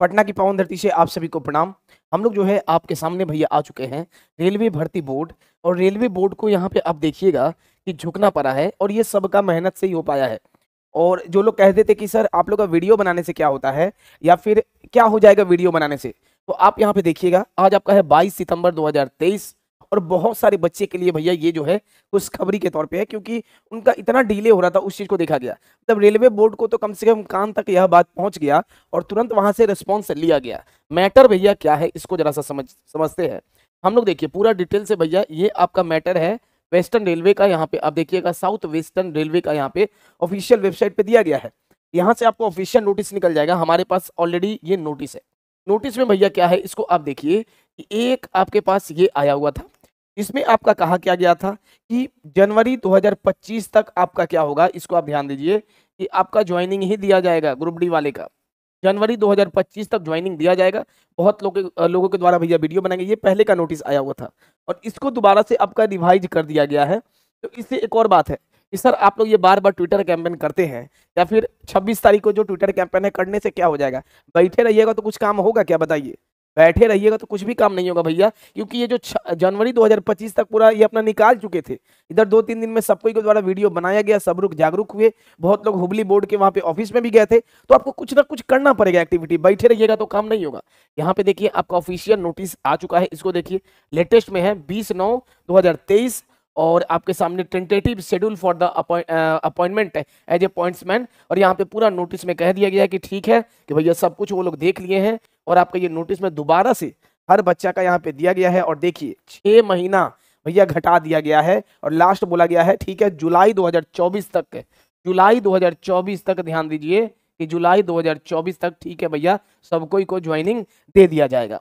पटना की पावन धरती से आप सभी को प्रणाम हम लोग जो है आपके सामने भैया आ चुके हैं रेलवे भर्ती बोर्ड और रेलवे बोर्ड को यहाँ पे आप देखिएगा कि झुकना पड़ा है और ये सबका मेहनत से ही हो पाया है और जो लोग कहते थे कि सर आप लोग का वीडियो बनाने से क्या होता है या फिर क्या हो जाएगा वीडियो बनाने से तो आप यहाँ पे देखिएगा आज आपका है बाईस सितंबर 2023 और बहुत सारे बच्चे के लिए भैया ये जो है खुशखबरी के तौर पे है क्योंकि उनका इतना डिले हो रहा था उस चीज़ को देखा गया मतलब रेलवे बोर्ड को तो कम से कम कान तक यह बात पहुंच गया और तुरंत वहां से रिस्पॉन्स लिया गया मैटर भैया क्या है इसको जरा सा समझ समझते हैं हम लोग देखिए पूरा डिटेल से भैया ये आपका मैटर है वेस्टर्न रेलवे का यहाँ पे आप देखिएगा साउथ वेस्टर्न रेलवे का यहाँ पे ऑफिशियल वेबसाइट पर दिया गया है यहाँ से आपको ऑफिशियल नोटिस निकल जाएगा हमारे पास ऑलरेडी ये नोटिस है नोटिस में भैया क्या है इसको आप देखिए एक आपके पास ये आया हुआ था इसमें आपका कहा क्या गया था कि जनवरी 2025 तक आपका क्या होगा इसको आप ध्यान दीजिए कि आपका ज्वाइनिंग ही दिया जाएगा ग्रुप डी वाले का जनवरी 2025 तक ज्वाइनिंग दिया जाएगा बहुत लोग लोगों के द्वारा भैया वीडियो बनाएंगे ये पहले का नोटिस आया हुआ था और इसको दोबारा से आपका रिवाइज कर दिया गया है तो इससे एक और बात है कि सर आप लोग ये बार बार ट्विटर कैंपेन करते हैं या फिर 26 तारीख को जो ट्विटर कैंपेन है करने से क्या हो जाएगा बैठे रहिएगा तो कुछ काम होगा क्या बताइए बैठे रहिएगा तो कुछ भी काम नहीं होगा भैया क्योंकि ये जो जनवरी 2025 तक पूरा ये अपना निकाल चुके थे इधर दो तीन दिन में सबको के द्वारा वीडियो बनाया गया सब लोग जागरूक हुए बहुत लोग हुबली बोर्ड के वहाँ पे ऑफिस में भी गए थे तो आपको कुछ ना कुछ करना पड़ेगा एक्टिविटी बैठे रहिएगा तो काम नहीं होगा यहाँ पे देखिए आपका ऑफिशियल नोटिस आ चुका है इसको देखिए लेटेस्ट में है बीस नौ दो और आपके सामने tentative schedule for the appointment है एज ए पॉइंट्समैन और यहाँ पे पूरा नोटिस में कह दिया गया है कि ठीक है कि भैया सब कुछ वो लोग देख लिए हैं और आपका ये नोटिस में दोबारा से हर बच्चा का यहाँ पे दिया गया है और देखिए छः महीना भैया घटा दिया गया है और लास्ट बोला गया है ठीक है जुलाई दो तक जुलाई दो तक ध्यान दीजिए कि जुलाई 2024 तक ठीक है भैया सबको कोई को ज्वाइनिंग दे दिया जाएगा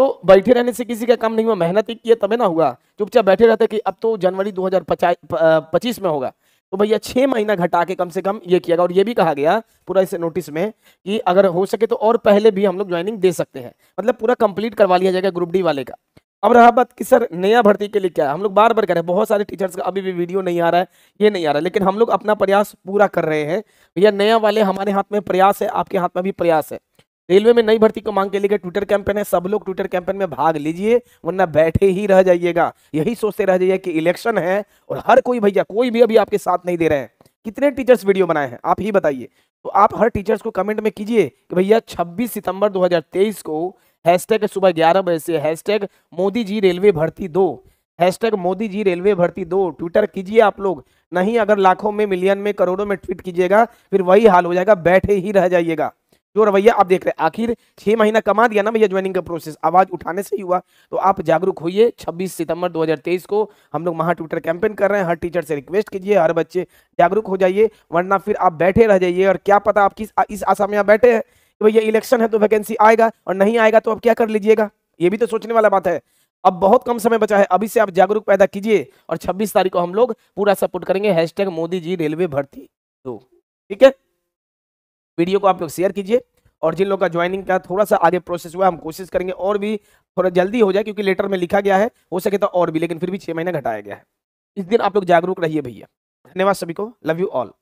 तो बैठे रहने से किसी का काम नहीं हुआ मेहनत ही किया तबे ना हुआ चुपचाप बैठे रहते कि अब तो जनवरी 2025 में होगा तो भैया छः महीना घटा के कम से कम ये किया गया और ये भी कहा गया पूरा इस नोटिस में कि अगर हो सके तो और पहले भी हम लोग ज्वाइनिंग दे सकते हैं मतलब पूरा कंप्लीट करवा लिया जाएगा ग्रुप डी वाले का अब रहा बात कि सर नया भर्ती के लिए क्या है हम लोग बार बार कह रहे हैं बहुत सारे टीचर्स का अभी भी वीडियो नहीं आ रहा है ये नहीं आ रहा है लेकिन हम लोग अपना प्रयास पूरा कर रहे हैं भैया नया वाले हमारे हाथ में प्रयास है आपके हाथ में भी प्रयास है रेलवे में नई भर्ती को मांग के लिए ट्विटर कैंपेन है सब लोग ट्विटर कैंपेन में भाग लीजिए वरना बैठे ही रह जाइएगा यही सोचते रह जाइए कि इलेक्शन है और हर कोई भैया कोई भी अभी आपके साथ नहीं दे रहे हैं कितने टीचर्स वीडियो बनाए हैं आप ही बताइए तो आप हर टीचर्स को कमेंट में कीजिए कि भैया 26 सितंबर 2023 को हैशटैग सुबह 11 बजे से हैशटैग मोदी जी रेलवे भर्ती दो हैशटैग मोदी जी रेलवे भर्ती दो ट्विटर कीजिए आप लोग नहीं अगर लाखों में मिलियन में करोड़ों में ट्वीट कीजिएगा फिर वही हाल हो जाएगा बैठे ही रह जाइएगा जो रवैया आप देख रहे हैं आखिर छह महीना कमा दिया ना भैया ज्वाइनिंग का प्रोसेस आवाज़ उठाने से ही हुआ तो आप जागरूक होइए 26 सितंबर 2023 को हम लोग महा ट्विटर कैंपेन कर रहे हैं हर टीचर से रिक्वेस्ट कीजिए हर बच्चे जागरूक हो जाइए वरना फिर आप बैठे रह जाइए और क्या पता आप किस इस आशा में आप बैठे हैं कि भैया इलेक्शन है तो वैकेंसी आएगा और नहीं आएगा तो आप क्या कर लीजिएगा ये भी तो सोचने वाला बात है अब बहुत कम समय बचा है अभी से आप जागरूक पैदा कीजिए और छब्बीस तारीख को हम लोग पूरा सपोर्ट करेंगे हैश मोदी जी रेलवे भर्ती तो ठीक है वीडियो को आप लोग शेयर कीजिए और जिन लोगों का ज्वाइनिंग का थोड़ा सा आगे प्रोसेस हुआ हम कोशिश करेंगे और भी थोड़ा जल्दी हो जाए क्योंकि लेटर में लिखा गया है हो सके तो और भी लेकिन फिर भी छः महीना घटाया गया है इस दिन आप लोग जागरूक रहिए भैया धन्यवाद सभी को लव यू ऑल